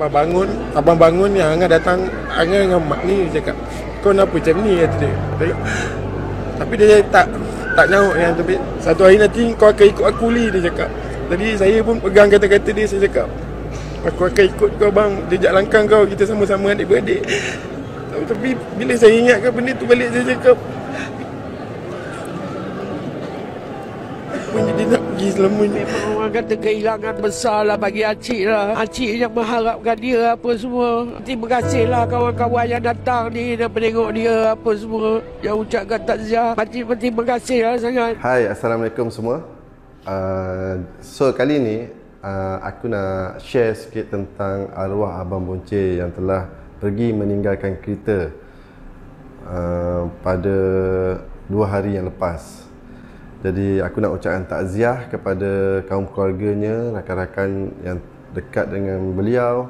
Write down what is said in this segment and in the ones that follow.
Abang bangun Abang bangun ni Angah datang Angah dengan mak ni cakap Kau kenapa macam ni Kata dia Tapi, tapi dia tak Tak nyawak yang tapi Satu hari nanti Kau akan ikut aku li Dia cakap Jadi saya pun pegang kata-kata dia Saya cakap Aku akan ikut kau bang Jejak langkah kau Kita sama-sama adik-beradik Tapi bila saya ingatkan benda tu balik Saya cakap punya dia nak pergi selamanya Memang orang kata kehilangan besar lah bagi Acik lah Acik yang mengharapkan dia apa semua Terima kasih lah kawan-kawan yang datang ni Dan menengok dia apa semua Yang ucapkan takziah Terima terima kasih lah sangat Hai Assalamualaikum semua uh, So kali ni uh, Aku nak share sikit tentang arwah Abang Bonce Yang telah pergi meninggalkan kereta uh, Pada dua hari yang lepas jadi aku nak ucapkan takziah kepada kaum keluarganya, rakan-rakan yang dekat dengan beliau.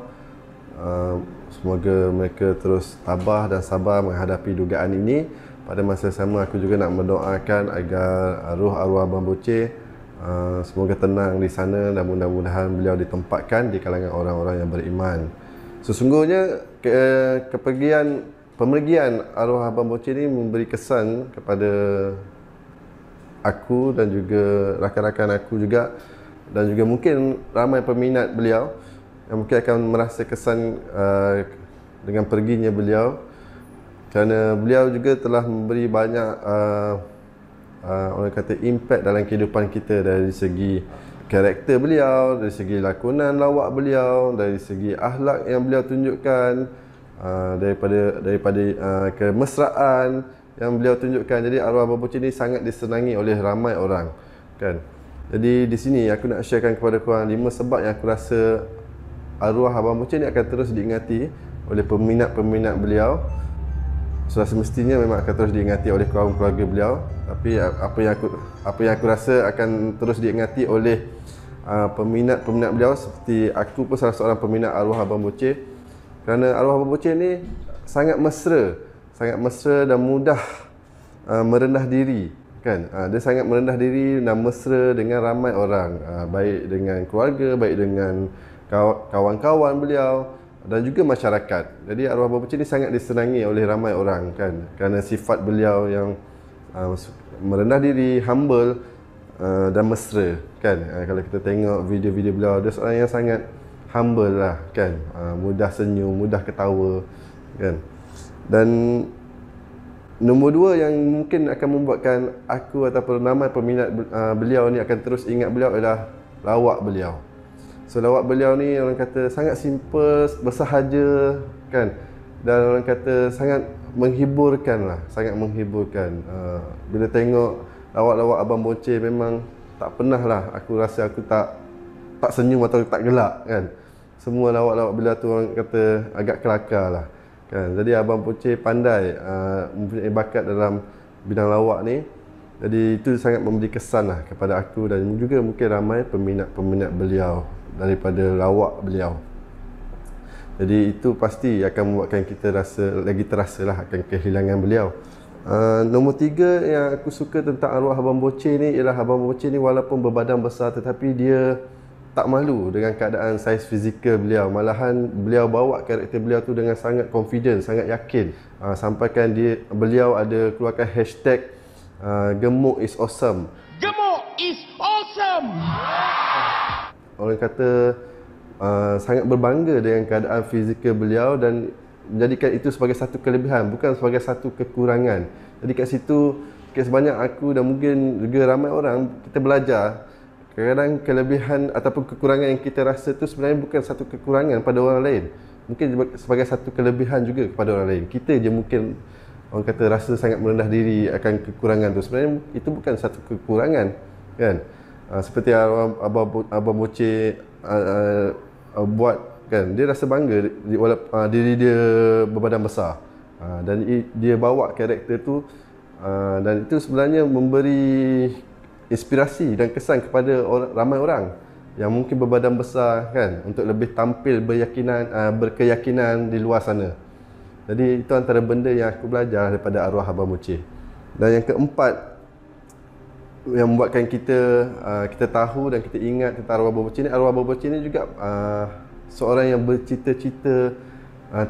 Uh, semoga mereka terus tabah dan sabar menghadapi dugaan ini. Pada masa sama aku juga nak mendoakan agar roh arwah Abang Boceh uh, semoga tenang di sana dan mudah-mudahan beliau ditempatkan di kalangan orang-orang yang beriman. Sesungguhnya ke- kepergian pemergian arwah Abang Boceh ini memberi kesan kepada aku dan juga rakan-rakan aku juga dan juga mungkin ramai peminat beliau yang mungkin akan merasa kesan uh, dengan perginya beliau kerana beliau juga telah memberi banyak uh, uh, orang kata impact dalam kehidupan kita dari segi karakter beliau, dari segi lakonan lawak beliau, dari segi ahlak yang beliau tunjukkan uh, daripada daripada uh, kemesraan, yang beliau tunjukkan jadi arwah Abu Bakar ni sangat disenangi oleh ramai orang kan jadi di sini aku nak sharekan kepada korang lima sebab yang aku rasa arwah Abang Bucin ni akan terus diingati oleh peminat-peminat beliau Sudah semestinya memang akan terus diingati oleh kaum keluarga beliau tapi apa yang aku apa yang aku rasa akan terus diingati oleh uh, peminat-peminat beliau seperti aku pun salah seorang peminat arwah Abang Bucin kerana arwah Abang Bucin ni sangat mesra sangat mesra dan mudah uh, merendah diri kan uh, dia sangat merendah diri dan mesra dengan ramai orang uh, baik dengan keluarga baik dengan kawan-kawan beliau dan juga masyarakat jadi arwah bapa ini sangat disenangi oleh ramai orang kan kerana sifat beliau yang uh, merendah diri humble Uh, dan mesra kan uh, kalau kita tengok video-video beliau dia seorang yang sangat humble lah kan uh, mudah senyum mudah ketawa kan dan nombor dua yang mungkin akan membuatkan aku ataupun ramai peminat ah, beliau ni akan terus ingat beliau adalah lawak beliau so lawak beliau ni orang kata sangat simple bersahaja kan dan orang kata sangat menghiburkan lah sangat menghiburkan ah, bila tengok lawak-lawak Abang boce memang tak pernah lah aku rasa aku tak tak senyum atau tak gelak kan semua lawak-lawak beliau tu orang kata agak kelakar lah kan jadi abang Poce pandai uh, mempunyai bakat dalam bidang lawak ni jadi itu sangat memberi kesan lah kepada aku dan juga mungkin ramai peminat-peminat beliau daripada lawak beliau jadi itu pasti akan membuatkan kita rasa lagi terasa lah akan kehilangan beliau uh, nombor tiga yang aku suka tentang arwah Abang Boce ni ialah Abang Boce ni walaupun berbadan besar tetapi dia tak malu dengan keadaan saiz fizikal beliau malahan beliau bawa karakter beliau tu dengan sangat confident sangat yakin uh, sampaikan dia beliau ada keluarkan hashtag uh, gemuk is awesome gemuk is awesome orang kata uh, sangat berbangga dengan keadaan fizikal beliau dan menjadikan itu sebagai satu kelebihan bukan sebagai satu kekurangan jadi kat situ kes banyak aku dan mungkin juga ramai orang kita belajar Kadang-kadang kelebihan ataupun kekurangan yang kita rasa tu sebenarnya bukan satu kekurangan pada orang lain. Mungkin sebagai satu kelebihan juga kepada orang lain. Kita je mungkin orang kata rasa sangat merendah diri akan kekurangan tu. Sebenarnya itu bukan satu kekurangan. Kan? Uh, seperti Abang, Abang, Abang Boce uh, ah, uh, ah, buat kan dia rasa bangga di, di, uh, diri dia berbadan besar uh, dan i, dia bawa karakter tu uh, dan itu sebenarnya memberi inspirasi dan kesan kepada orang, ramai orang yang mungkin berbadan besar kan untuk lebih tampil berkeyakinan ah, berkeyakinan di luar sana. Jadi itu antara benda yang aku belajar daripada arwah Abang Muci. Dan yang keempat yang membuatkan kita ah, kita tahu dan kita ingat tentang arwah Abang Muci ni arwah Abang Muci ni juga ah, seorang yang bercita-cita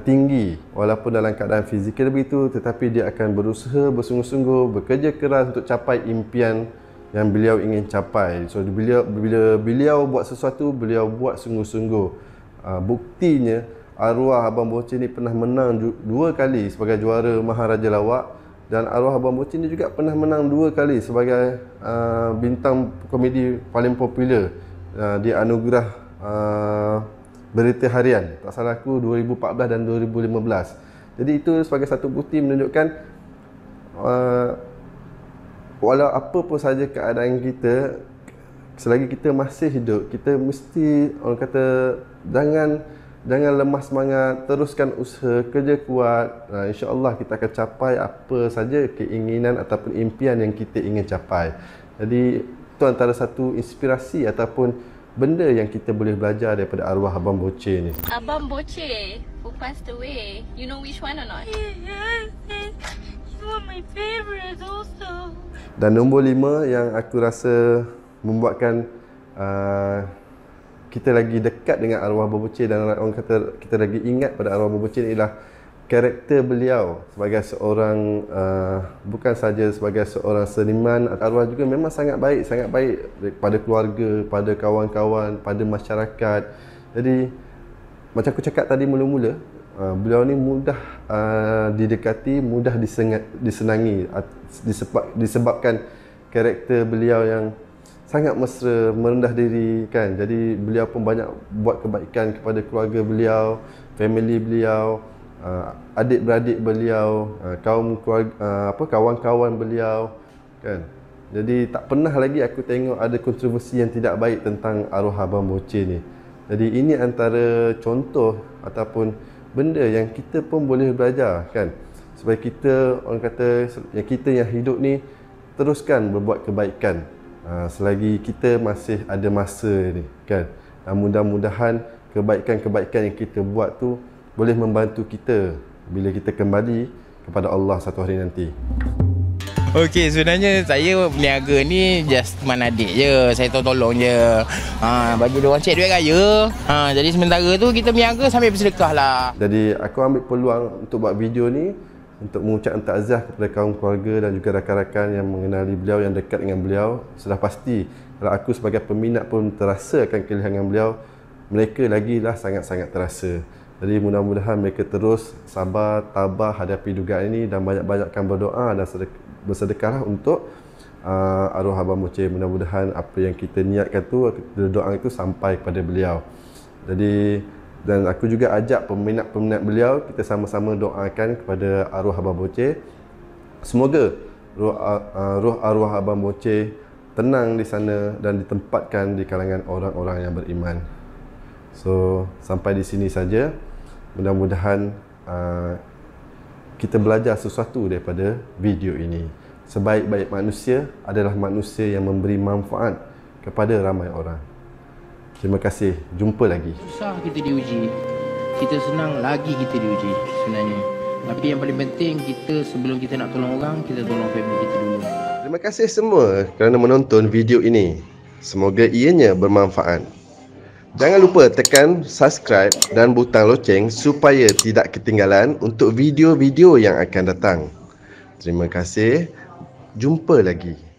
tinggi walaupun dalam keadaan fizikal begitu tetapi dia akan berusaha bersungguh-sungguh bekerja keras untuk capai impian yang beliau ingin capai. So beliau bila beliau buat sesuatu, beliau buat sungguh-sungguh. Uh, buktinya arwah abang Bocin ni pernah menang dua kali sebagai juara Maharaja Lawak dan arwah abang Bocin ni juga pernah menang dua kali sebagai ah, bintang komedi paling popular ah, di anugerah berita harian tak salah aku 2014 dan 2015. Jadi itu sebagai satu bukti menunjukkan wala apa pun saja keadaan kita selagi kita masih hidup kita mesti orang kata jangan jangan lemah semangat teruskan usaha kerja kuat nah, Allah kita akan capai apa saja keinginan ataupun impian yang kita ingin capai jadi itu antara satu inspirasi ataupun benda yang kita boleh belajar daripada arwah abang bocil ni abang bocil who passed away you know which one or not Dan nombor lima yang aku rasa membuatkan uh, kita lagi dekat dengan arwah berbucin dan orang kata kita lagi ingat pada arwah berbucin ialah karakter beliau sebagai seorang uh, bukan saja sebagai seorang seniman arwah juga memang sangat baik sangat baik pada keluarga pada kawan-kawan pada masyarakat jadi macam aku cakap tadi mula-mula uh, beliau ni mudah uh, didekati mudah disenangi disebab, disebabkan karakter beliau yang sangat mesra, merendah diri kan. Jadi beliau pun banyak buat kebaikan kepada keluarga beliau, family beliau, ah, adik-beradik beliau, ah, kaum keluarga, ah, apa kawan-kawan beliau kan. Jadi tak pernah lagi aku tengok ada kontroversi yang tidak baik tentang arwah abang Bocin ni. Jadi ini antara contoh ataupun benda yang kita pun boleh belajar kan supaya kita orang kata yang kita yang hidup ni teruskan berbuat kebaikan ha, selagi kita masih ada masa ni kan ha, mudah-mudahan kebaikan-kebaikan yang kita buat tu boleh membantu kita bila kita kembali kepada Allah satu hari nanti Okey sebenarnya saya berniaga ni just teman adik je. Saya tolong-tolong je. Ha, bagi dia orang cek duit raya. Ha, jadi sementara tu kita berniaga sambil bersedekah lah. Jadi aku ambil peluang untuk buat video ni untuk mengucapkan takziah kepada kaum keluarga dan juga rakan-rakan yang mengenali beliau yang dekat dengan beliau sudah pasti kalau aku sebagai peminat pun terasa akan kehilangan beliau mereka lagi lah sangat-sangat terasa jadi mudah-mudahan mereka terus sabar, tabah hadapi dugaan ini dan banyak-banyakkan berdoa dan bersedekah untuk uh, arwah Abang Mucir mudah-mudahan apa yang kita niatkan tu doa itu sampai kepada beliau jadi dan aku juga ajak peminat-peminat beliau kita sama-sama doakan kepada arwah Abang Boce semoga roh, roh arwah Abang Boce tenang di sana dan ditempatkan di kalangan orang-orang yang beriman so sampai di sini saja mudah-mudahan kita belajar sesuatu daripada video ini sebaik-baik manusia adalah manusia yang memberi manfaat kepada ramai orang Terima kasih. Jumpa lagi. Susah kita diuji. Kita senang lagi kita diuji sebenarnya. Tapi yang paling penting kita sebelum kita nak tolong orang, kita tolong family kita dulu. Terima kasih semua kerana menonton video ini. Semoga ianya bermanfaat. Jangan lupa tekan subscribe dan butang loceng supaya tidak ketinggalan untuk video-video yang akan datang. Terima kasih. Jumpa lagi.